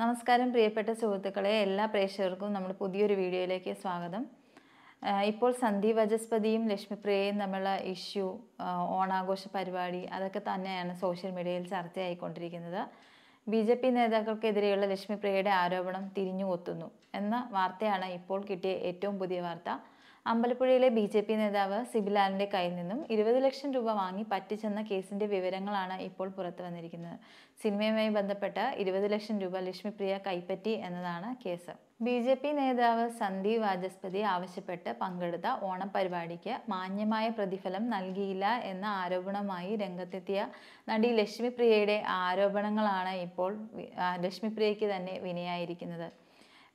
നമസ്കാരം പ്രിയപ്പെട്ട സുഹൃത്തുക്കളെ എല്ലാ പ്രേക്ഷകർക്കും നമ്മൾ പുതിയൊരു വീഡിയോയിലേക്ക് സ്വാഗതം ഇപ്പോൾ സന്ധി വജസ്പതിയും ലക്ഷ്മിപ്രിയയും തമ്മിലുള്ള ഇഷ്യൂ ഓണാഘോഷ പരിപാടി അതൊക്കെ തന്നെയാണ് സോഷ്യൽ മീഡിയയിൽ ചർച്ചയായിക്കൊണ്ടിരിക്കുന്നത് ബി ജെ പി നേതാക്കൾക്കെതിരെയുള്ള ലക്ഷ്മിപ്രിയയുടെ ആരോപണം തിരിഞ്ഞു കൊത്തുന്നു എന്ന വാർത്തയാണ് ഇപ്പോൾ കിട്ടിയ ഏറ്റവും പുതിയ വാർത്ത അമ്പലപ്പുഴയിലെ ബി ജെ പി നേതാവ് സിബിലാലിൻ്റെ കയ്യിൽ നിന്നും ഇരുപത് ലക്ഷം രൂപ വാങ്ങി പറ്റിച്ചെന്ന കേസിൻ്റെ വിവരങ്ങളാണ് ഇപ്പോൾ പുറത്തു വന്നിരിക്കുന്നത് സിനിമയുമായി ബന്ധപ്പെട്ട് ഇരുപത് ലക്ഷം രൂപ ലക്ഷ്മിപ്രിയ കൈപ്പറ്റി എന്നതാണ് കേസ് ബി ജെ പി നേതാവ് സന്ദീപ് വാചസ്പതി ആവശ്യപ്പെട്ട് പങ്കെടുത്ത ഓണപരിപാടിക്ക് മാന്യമായ പ്രതിഫലം നൽകിയില്ല എന്ന ആരോപണമായി രംഗത്തെത്തിയ നടി ലക്ഷ്മിപ്രിയയുടെ ആരോപണങ്ങളാണ് ഇപ്പോൾ ലക്ഷ്മിപ്രിയയ്ക്ക് തന്നെ വിനയായിരിക്കുന്നത്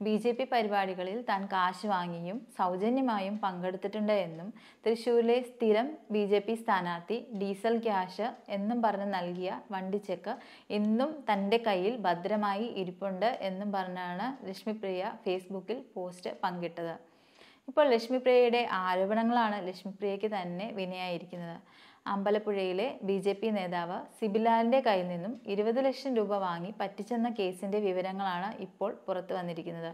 ബി ജെ പി പരിപാടികളിൽ താൻ കാശ് വാങ്ങിയും സൗജന്യമായും പങ്കെടുത്തിട്ടുണ്ട് എന്നും തൃശ്ശൂരിലെ സ്ഥിരം ബി ജെ പി സ്ഥാനാർത്ഥി ഡീസൽ ക്യാഷ് എന്നും പറഞ്ഞ് നൽകിയ വണ്ടി ചെക്ക് ഇന്നും തൻ്റെ കയ്യിൽ ഭദ്രമായി ഇരിപ്പുണ്ട് എന്നും പറഞ്ഞാണ് ലക്ഷ്മിപ്രിയ ഫേസ്ബുക്കിൽ പോസ്റ്റ് പങ്കിട്ടത് ഇപ്പോൾ ലക്ഷ്മിപ്രിയയുടെ ആരോപണങ്ങളാണ് ലക്ഷ്മിപ്രിയയ്ക്ക് തന്നെ വിനയായിരിക്കുന്നത് അമ്പലപ്പുഴയിലെ ബി ജെ പി നേതാവ് സിബിലാലിൻ്റെ കയ്യിൽ നിന്നും ഇരുപത് ലക്ഷം രൂപ വാങ്ങി പറ്റിച്ചെന്ന കേസിൻ്റെ വിവരങ്ങളാണ് ഇപ്പോൾ പുറത്തു വന്നിരിക്കുന്നത്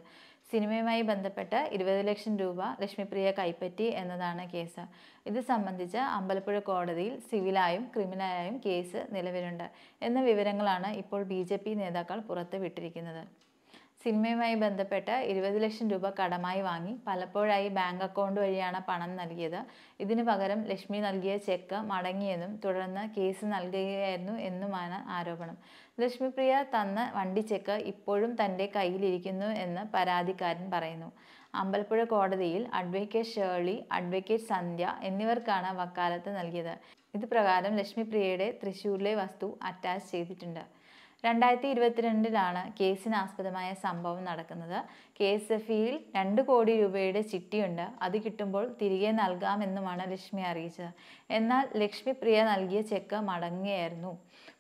സിനിമയുമായി ബന്ധപ്പെട്ട് ഇരുപത് ലക്ഷം രൂപ ലക്ഷ്മിപ്രിയ കൈപ്പറ്റി എന്നതാണ് കേസ് ഇത് സംബന്ധിച്ച് അമ്പലപ്പുഴ കോടതിയിൽ സിവിലായും ക്രിമിനലായും കേസ് നിലവിലുണ്ട് എന്ന വിവരങ്ങളാണ് ഇപ്പോൾ ബി നേതാക്കൾ പുറത്തുവിട്ടിരിക്കുന്നത് വിട്ടിരിക്കുന്നത് സിനിമയുമായി ബന്ധപ്പെട്ട് ഇരുപത് ലക്ഷം രൂപ കടമായി വാങ്ങി പലപ്പോഴായി ബാങ്ക് അക്കൗണ്ട് വഴിയാണ് പണം നൽകിയത് ഇതിനു പകരം ലക്ഷ്മി നൽകിയ ചെക്ക് മടങ്ങിയെന്നും തുടർന്ന് കേസ് നൽകുകയായിരുന്നു എന്നുമാണ് ആരോപണം ലക്ഷ്മിപ്രിയ തന്ന വണ്ടി ചെക്ക് ഇപ്പോഴും തൻ്റെ കയ്യിലിരിക്കുന്നു എന്ന് പരാതിക്കാരൻ പറയുന്നു അമ്പലപ്പുഴ കോടതിയിൽ അഡ്വക്കേറ്റ് ഷേർലി അഡ്വക്കേറ്റ് സന്ധ്യ എന്നിവർക്കാണ് വക്കാലത്ത് നൽകിയത് ഇത് പ്രകാരം ലക്ഷ്മിപ്രിയയുടെ തൃശ്ശൂരിലെ വസ്തു അറ്റാച്ച് ചെയ്തിട്ടുണ്ട് രണ്ടായിരത്തി ഇരുപത്തിരണ്ടിലാണ് കേസിന് ആസ്പദമായ സംഭവം നടക്കുന്നത് കെ എസ് എഫ് രണ്ട് കോടി രൂപയുടെ ചിട്ടിയുണ്ട് അത് കിട്ടുമ്പോൾ തിരികെ നൽകാമെന്നുമാണ് ലക്ഷ്മി അറിയിച്ചത് എന്നാൽ ലക്ഷ്മി പ്രിയ നൽകിയ ചെക്ക് മടങ്ങുകയായിരുന്നു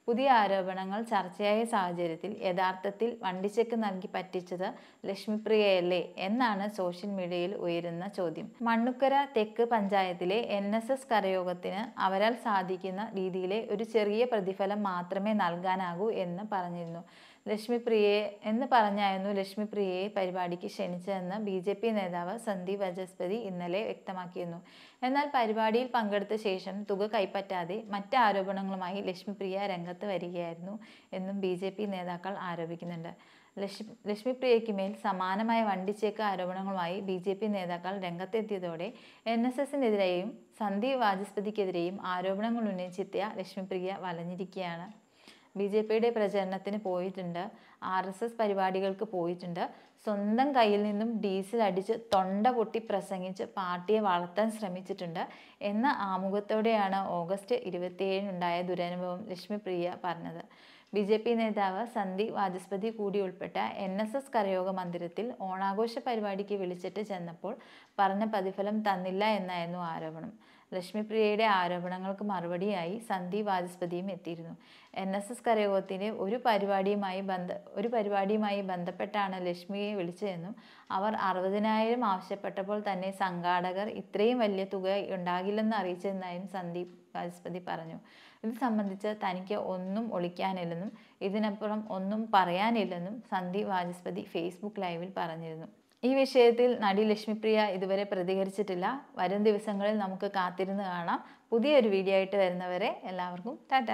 പുതിയ ആരോപണങ്ങൾ ചർച്ചയായ സാഹചര്യത്തിൽ യഥാർത്ഥത്തിൽ വണ്ടിച്ചക്ക് നൽകി പറ്റിച്ചത് ലക്ഷ്മിപ്രിയയല്ലേ എന്നാണ് സോഷ്യൽ മീഡിയയിൽ ഉയരുന്ന ചോദ്യം മണ്ണുക്കര തെക്ക് പഞ്ചായത്തിലെ എൻ എസ് എസ് കരയോഗത്തിന് അവരാൽ സാധിക്കുന്ന രീതിയിലെ ഒരു ചെറിയ പ്രതിഫലം മാത്രമേ നൽകാനാകൂ എന്ന് പറഞ്ഞിരുന്നു ലക്ഷ്മിപ്രിയയെ എന്ന് പറഞ്ഞായിരുന്നു ലക്ഷ്മിപ്രിയയെ പരിപാടിക്ക് ക്ഷണിച്ചതെന്ന് ബി ജെ പി നേതാവ് സന്ദീപ് വജസ്പതി ഇന്നലെ വ്യക്തമാക്കിയിരുന്നു എന്നാൽ പരിപാടിയിൽ പങ്കെടുത്ത ശേഷം തുക കൈപ്പറ്റാതെ മറ്റ് ആരോപണങ്ങളുമായി ലക്ഷ്മിപ്രിയ രംഗത്ത് രംഗത്ത് വരികയായിരുന്നു എന്നും ബി ജെ പി നേതാക്കൾ ആരോപിക്കുന്നുണ്ട് ലക്ഷ്മി ലക്ഷ്മിപ്രിയയ്ക്ക് മേൽ സമാനമായ വണ്ടിച്ചേക്ക് ആരോപണങ്ങളുമായി ബി ജെ പി നേതാക്കൾ രംഗത്തെത്തിയതോടെ എൻ എസ് എസിനെതിരെയും സന്ദീപ് വാചസ്പതിക്കെതിരെയും ആരോപണങ്ങൾ ഉന്നയിച്ചെത്തിയ ലക്ഷ്മിപ്രിയ വലഞ്ഞിരിക്കുകയാണ് ബി ജെ പിയുടെ പ്രചരണത്തിന് പോയിട്ടുണ്ട് ആർ എസ് എസ് പരിപാടികൾക്ക് പോയിട്ടുണ്ട് സ്വന്തം കയ്യിൽ നിന്നും ഡീസിൽ അടിച്ച് തൊണ്ട പൊട്ടി പ്രസംഗിച്ച് പാർട്ടിയെ വളർത്താൻ ശ്രമിച്ചിട്ടുണ്ട് എന്ന ആമുഖത്തോടെയാണ് ഓഗസ്റ്റ് ഇരുപത്തിയേഴിനുണ്ടായ ദുരനുഭവം ലക്ഷ്മിപ്രിയ പറഞ്ഞത് ബി ജെ പി നേതാവ് സന്ദീപ് വാചസ്പതി കൂടി ഉൾപ്പെട്ട എൻ എസ് എസ് കരയോഗ മന്ദിരത്തിൽ ഓണാഘോഷ പരിപാടിക്ക് വിളിച്ചിട്ട് ചെന്നപ്പോൾ പറഞ്ഞ പ്രതിഫലം തന്നില്ല എന്നായിരുന്നു ആരോപണം ലക്ഷ്മിപ്രിയയുടെ ആരോപണങ്ങൾക്ക് മറുപടിയായി സന്ധി വാചസ്പതിയും എത്തിയിരുന്നു എൻ എസ് എസ് കരയോഗത്തിൻ്റെ ഒരു പരിപാടിയുമായി ബന്ധ ഒരു പരിപാടിയുമായി ബന്ധപ്പെട്ടാണ് ലക്ഷ്മിയെ വിളിച്ചതെന്നും അവർ അറുപതിനായിരം ആവശ്യപ്പെട്ടപ്പോൾ തന്നെ സംഘാടകർ ഇത്രയും വലിയ തുക ഉണ്ടാകില്ലെന്ന് അറിയിച്ചതെന്നായും സന്ദീപ് വാചസ്പതി പറഞ്ഞു ഇത് സംബന്ധിച്ച് തനിക്ക് ഒന്നും ഒളിക്കാനില്ലെന്നും ഇതിനപ്പുറം ഒന്നും പറയാനില്ലെന്നും സന്ദീപ് വാചസ്പതി ഫേസ്ബുക്ക് ലൈവിൽ പറഞ്ഞിരുന്നു ഈ വിഷയത്തിൽ നടി ലക്ഷ്മിപ്രിയ ഇതുവരെ പ്രതികരിച്ചിട്ടില്ല വരും ദിവസങ്ങളിൽ നമുക്ക് കാത്തിരുന്ന് കാണാം പുതിയൊരു വീഡിയോ ആയിട്ട് വരുന്നവരെ എല്ലാവർക്കും ടാറ്റ